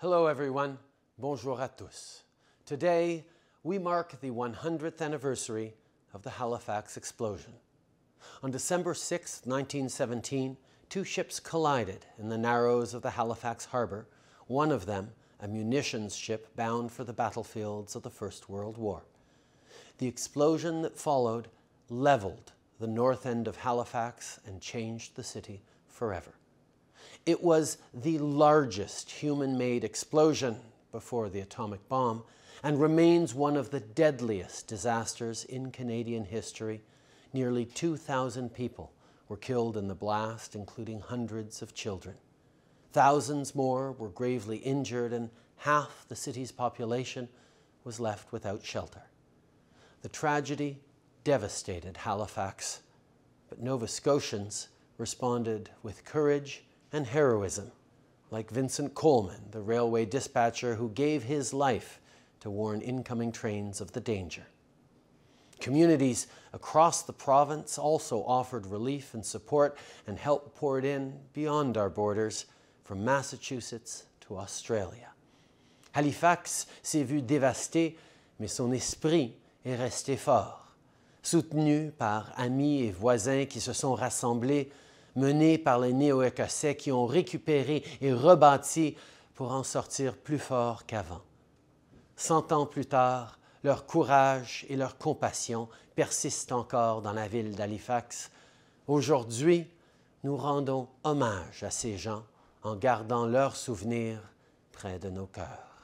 Hello everyone, bonjour à tous. Today, we mark the 100th anniversary of the Halifax explosion. On December 6, 1917, two ships collided in the narrows of the Halifax harbor, one of them a munitions ship bound for the battlefields of the First World War. The explosion that followed leveled the north end of Halifax and changed the city forever. It was the largest human-made explosion before the atomic bomb and remains one of the deadliest disasters in Canadian history. Nearly 2,000 people were killed in the blast, including hundreds of children. Thousands more were gravely injured and half the city's population was left without shelter. The tragedy devastated Halifax, but Nova Scotians responded with courage and heroism, like Vincent Coleman, the railway dispatcher who gave his life to warn incoming trains of the danger. Communities across the province also offered relief and support and help poured in beyond our borders from Massachusetts to Australia. Halifax s'est vu dévasté, mais son esprit est resté fort, soutenu par amis et voisins qui se sont rassemblés menés par les Néo-Écossais qui ont récupéré et rebâti pour en sortir plus fort qu'avant. Cent ans plus tard, leur courage et leur compassion persistent encore dans la ville d'Halifax. Aujourd'hui, nous rendons hommage à ces gens en gardant leurs souvenirs près de nos cœurs.